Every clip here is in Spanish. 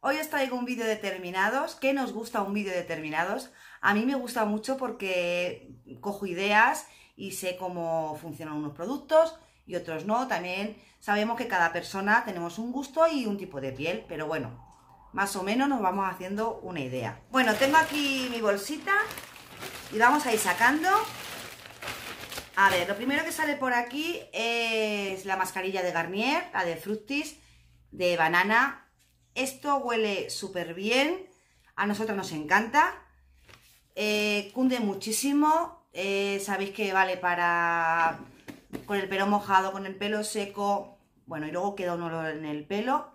Hoy os traigo un vídeo determinados. ¿Qué nos gusta un vídeo determinados? A mí me gusta mucho porque cojo ideas y sé cómo funcionan unos productos y otros no. También sabemos que cada persona tenemos un gusto y un tipo de piel, pero bueno, más o menos nos vamos haciendo una idea. Bueno, tengo aquí mi bolsita y vamos a ir sacando. A ver, lo primero que sale por aquí es la mascarilla de Garnier, la de Fructis, de banana, esto huele súper bien, a nosotros nos encanta, eh, cunde muchísimo, eh, sabéis que vale para con el pelo mojado, con el pelo seco, bueno, y luego queda un olor en el pelo,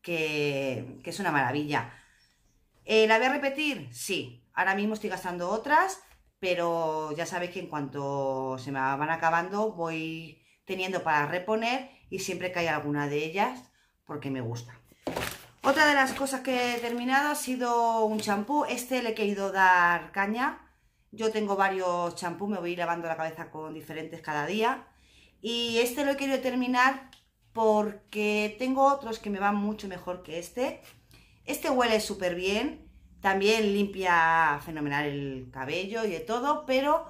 que, es una maravilla. Eh, ¿La voy a repetir? Sí, ahora mismo estoy gastando otras, pero ya sabéis que en cuanto se me van acabando voy teniendo para reponer y siempre que hay alguna de ellas porque me gusta. Otra de las cosas que he terminado ha sido un champú. Este le he querido dar caña. Yo tengo varios champús, me voy lavando la cabeza con diferentes cada día. Y este lo he querido terminar porque tengo otros que me van mucho mejor que este. Este huele súper bien, también limpia fenomenal el cabello y de todo, pero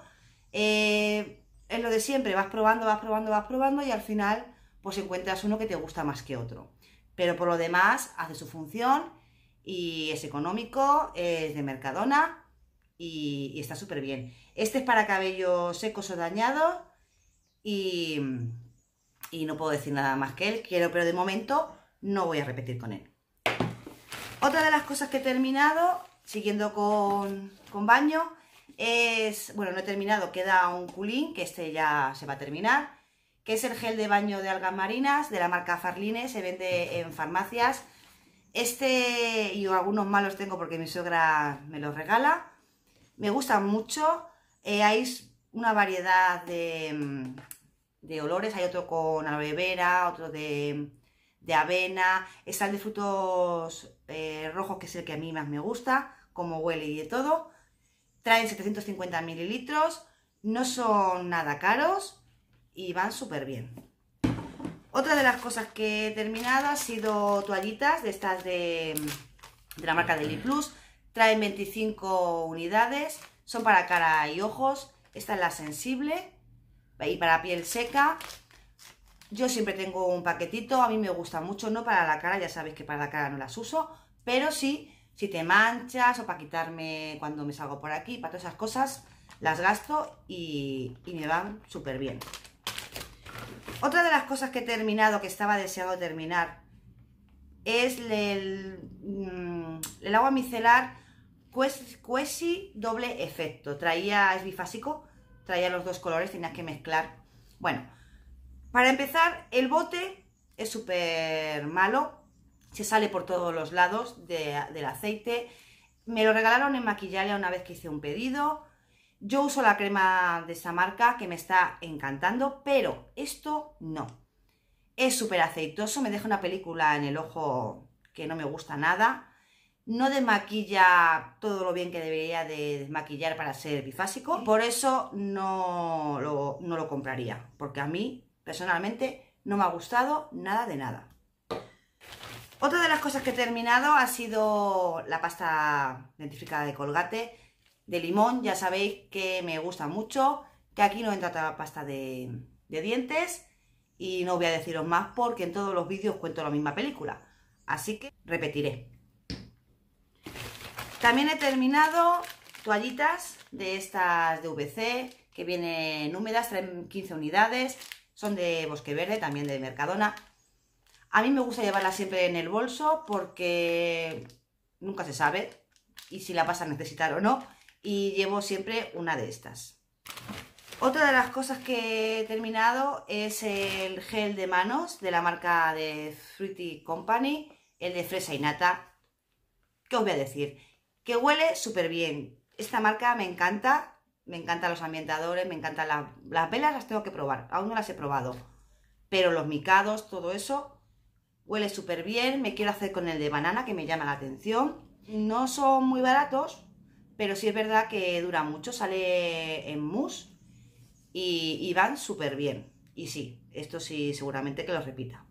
eh, es lo de siempre, vas probando, vas probando, vas probando y al final pues encuentras uno que te gusta más que otro. Pero por lo demás, hace su función y es económico, es de Mercadona y, está súper bien. Este es para cabellos secos o dañados y, no puedo decir nada más que él, quiero, pero de momento no voy a repetir con él. Otra de las cosas que he terminado, siguiendo con, con baño, es, bueno, no he terminado, queda un culín, que este ya se va a terminar, que es el gel de baño de algas marinas de la marca Farline, se vende en farmacias. Este y algunos más los tengo porque mi suegra me los regala. Me gustan mucho. Eh, hay una variedad de, mm, de, olores. Hay otro con aloe vera, otro de, de avena. están de frutos eh, rojos, que es el que a mí más me gusta, como huele y de todo. Traen 750 mililitros. No son nada caros y van súper bien. Otra de las cosas que he terminado ha sido toallitas de estas de, la marca Deli Plus. Traen 25 unidades, son para cara y ojos. Esta es la sensible y para piel seca. Yo siempre tengo un paquetito, a mí me gusta mucho, no para la cara, ya sabéis que para la cara no las uso, pero sí, si te manchas o para quitarme cuando me salgo por aquí, para todas esas cosas, las gasto y, y me van súper bien. Otra de las cosas que he terminado, que estaba deseado terminar, es el, mm, el agua micelar Cuesi doble efecto. Traía, es bifásico, traía los dos colores, tenía que mezclar. Bueno, para empezar, el bote es súper malo, se sale por todos los lados del aceite. Me lo regalaron en maquillaria una vez que hice un pedido. Yo uso la crema de esta marca que me está encantando, pero esto no. Es súper aceitoso, me deja una película en el ojo que no me gusta nada. No desmaquilla todo lo bien que debería de desmaquillar para ser bifásico. Por eso no lo, compraría, porque a mí personalmente no me ha gustado nada de nada. Otra de las cosas que he terminado ha sido la pasta identificada de Colgate de limón, ya sabéis que me gusta mucho, que aquí no entra la pasta de, dientes y no voy a deciros más porque en todos los vídeos cuento la misma película, así que repetiré. También he terminado toallitas de estas de VC que vienen húmedas, traen 15 unidades, son de Bosque Verde, también de Mercadona. A mí me gusta llevarlas siempre en el bolso porque nunca se sabe y si la vas a necesitar o no y llevo siempre una de estas. Otra de las cosas que he terminado es el gel de manos de la marca de Fruity Company, el de fresa y nata. ¿Qué os voy a decir? Que huele súper bien. Esta marca me encanta, me encantan los ambientadores, me encantan las, las velas, las tengo que probar, aún no las he probado. Pero los micados, todo eso, huele súper bien. Me quiero hacer con el de banana, que me llama la atención. No son muy baratos, pero sí es verdad que dura mucho, sale en mousse y, van súper bien. Y sí, esto sí seguramente que lo repita.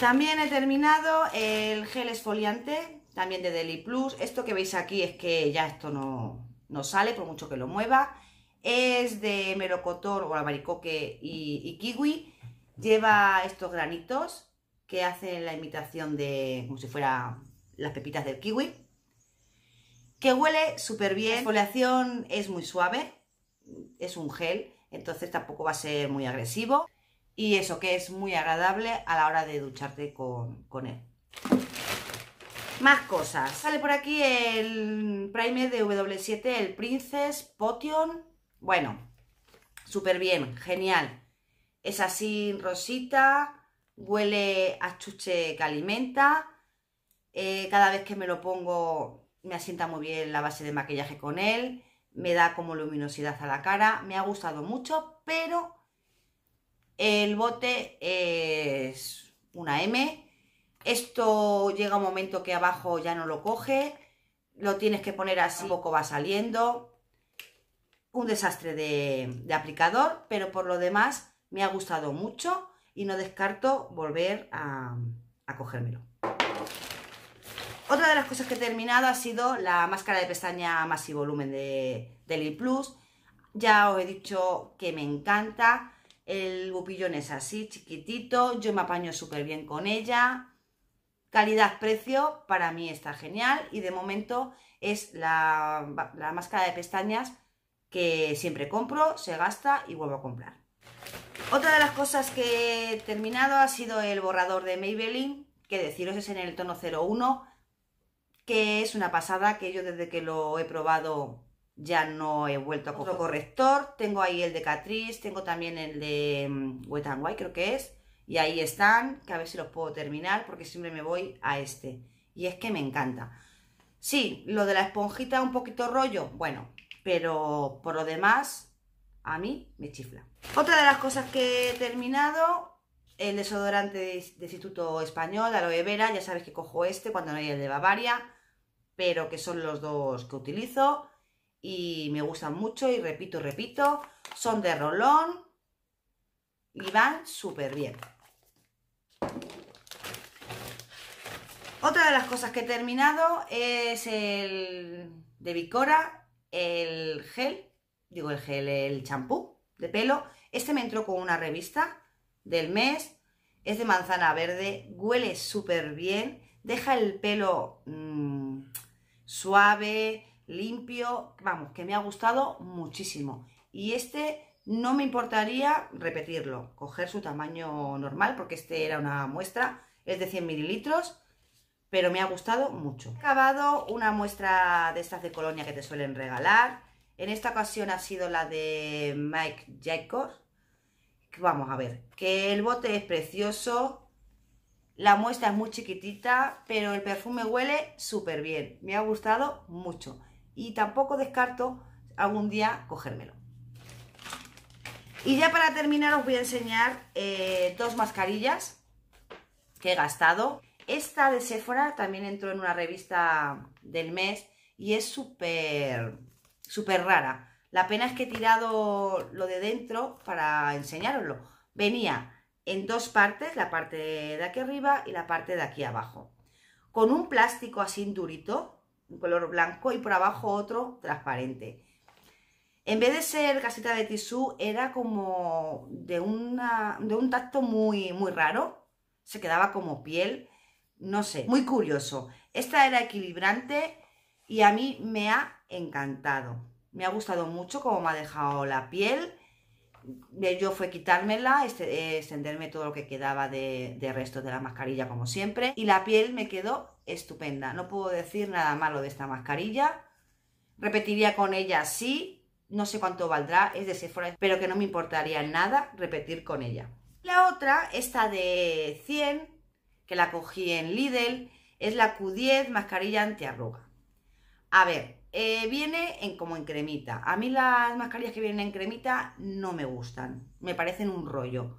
También he terminado el gel esfoliante, también de Deli Plus. Esto que veis aquí es que ya esto no, sale, por mucho que lo mueva. Es de melocotón o albaricoque y, y, kiwi. Lleva estos granitos que hacen la imitación de como si fuera las pepitas del kiwi que huele súper bien, la exfoliación es muy suave, es un gel, entonces tampoco va a ser muy agresivo y eso que es muy agradable a la hora de ducharte con, él. Más cosas. Sale por aquí el primer de W7, el Princess Potion. Bueno, súper bien, genial. Es así rosita, huele a chuche que alimenta. Eh, cada vez que me lo pongo me asienta muy bien la base de maquillaje con él, me da como luminosidad a la cara, me ha gustado mucho, pero el bote es una M. Esto llega un momento que abajo ya no lo coge, lo tienes que poner así, poco va saliendo. Un desastre de, aplicador, pero por lo demás me ha gustado mucho y no descarto volver a, a cogérmelo. Otra de las cosas que he terminado ha sido la máscara de pestaña más y volumen de, de Plus. Ya os he dicho que me encanta. El bupillón es así, chiquitito. Yo me apaño súper bien con ella. Calidad-precio para mí está genial. Y de momento es la, la máscara de pestañas que siempre compro, se gasta y vuelvo a comprar. Otra de las cosas que he terminado ha sido el borrador de Maybelline, que deciros es en el tono 01 que es una pasada, que yo desde que lo he probado ya no he vuelto a coger corrector. Tengo ahí el de Catrice, tengo también el de mm, Wet and White, creo que es. Y ahí están, que a ver si los puedo terminar, porque siempre me voy a este. Y es que me encanta. Sí, lo de la esponjita un poquito rollo, bueno, pero por lo demás, a mí me chifla. Otra de las cosas que he terminado el desodorante de, Instituto Español, aloe vera, ya sabes que cojo este cuando no hay el de Bavaria, pero que son los dos que utilizo y me gustan mucho y repito, repito, son de rolón y van súper bien. Otra de las cosas que he terminado es el de Vicora, el gel, digo el gel, el champú de pelo. Este me entró con una revista del mes. Es de manzana verde, huele súper bien, deja el pelo mm, suave, limpio, vamos, que me ha gustado muchísimo. Y este no me importaría repetirlo, coger su tamaño normal, porque este era una muestra, es de 100 mililitros, pero me ha gustado mucho. He acabado una muestra de estas de colonia que te suelen regalar. En esta ocasión ha sido la de Mike Jacobs, vamos a ver, que el bote es precioso, la muestra es muy chiquitita, pero el perfume huele súper bien, me ha gustado mucho y tampoco descarto algún día cogérmelo. Y ya para terminar os voy a enseñar eh, dos mascarillas que he gastado. Esta de Sephora también entró en una revista del mes y es súper, súper rara. La pena es que he tirado lo de dentro para enseñároslo. Venía en dos partes, la parte de aquí arriba y la parte de aquí abajo. Con un plástico así durito, un color blanco, y por abajo otro transparente. En vez de ser casita de tisú, era como de, de un tacto muy, muy raro. Se quedaba como piel, no sé, muy curioso. Esta era equilibrante y a mí me ha encantado me ha gustado mucho cómo me ha dejado la piel. Yo fue quitármela, este, extenderme todo lo que quedaba de, restos de la mascarilla como siempre. Y la piel me quedó estupenda. No puedo decir nada malo de esta mascarilla. Repetiría con ella sí. No sé cuánto valdrá, es de Sephora, pero que no me importaría nada repetir con ella. La otra, esta de 100, que la cogí en Lidl, es la Q10 mascarilla antiarruga. A ver, eh, viene en, como en cremita. A mí las mascarillas que vienen en cremita no me gustan. Me parecen un rollo.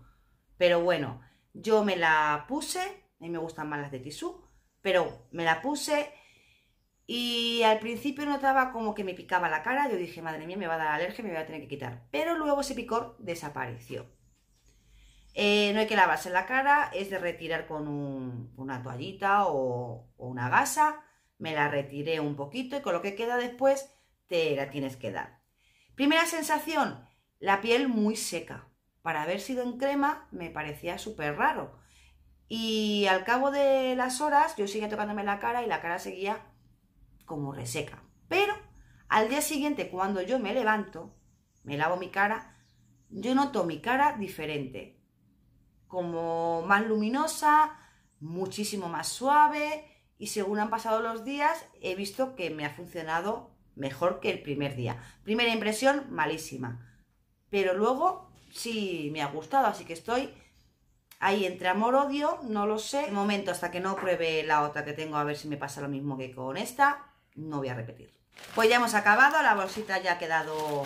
Pero bueno, yo me la puse. A mí me gustan más las de tisú. Pero me la puse y al principio notaba como que me picaba la cara. Yo dije, madre mía, me va a dar alergia, me voy a tener que quitar. Pero luego ese picor desapareció. Eh, no hay que lavarse la cara, es de retirar con una toallita o una gasa me la retiré un poquito y con lo que queda después te la tienes que dar. Primera sensación, la piel muy seca. Para haber sido en crema me parecía súper raro. Y al cabo de las horas yo seguía tocándome la cara y la cara seguía como reseca. Pero al día siguiente cuando yo me levanto, me lavo mi cara, yo noto mi cara diferente. Como más luminosa, muchísimo más suave, y según han pasado los días he visto que me ha funcionado mejor que el primer día. Primera impresión malísima, pero luego sí me ha gustado, así que estoy ahí entre amor-odio, no lo sé. De momento, hasta que no pruebe la otra que tengo, a ver si me pasa lo mismo que con esta, no voy a repetir. Pues ya hemos acabado, la bolsita ya ha quedado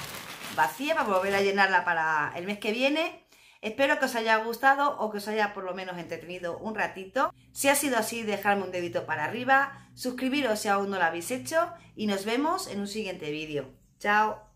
vacía a volver a llenarla para el mes que viene. Espero que os haya gustado o que os haya por lo menos entretenido un ratito. Si ha sido así, dejadme un dedito para arriba, suscribiros si aún no lo habéis hecho y nos vemos en un siguiente vídeo. ¡Chao!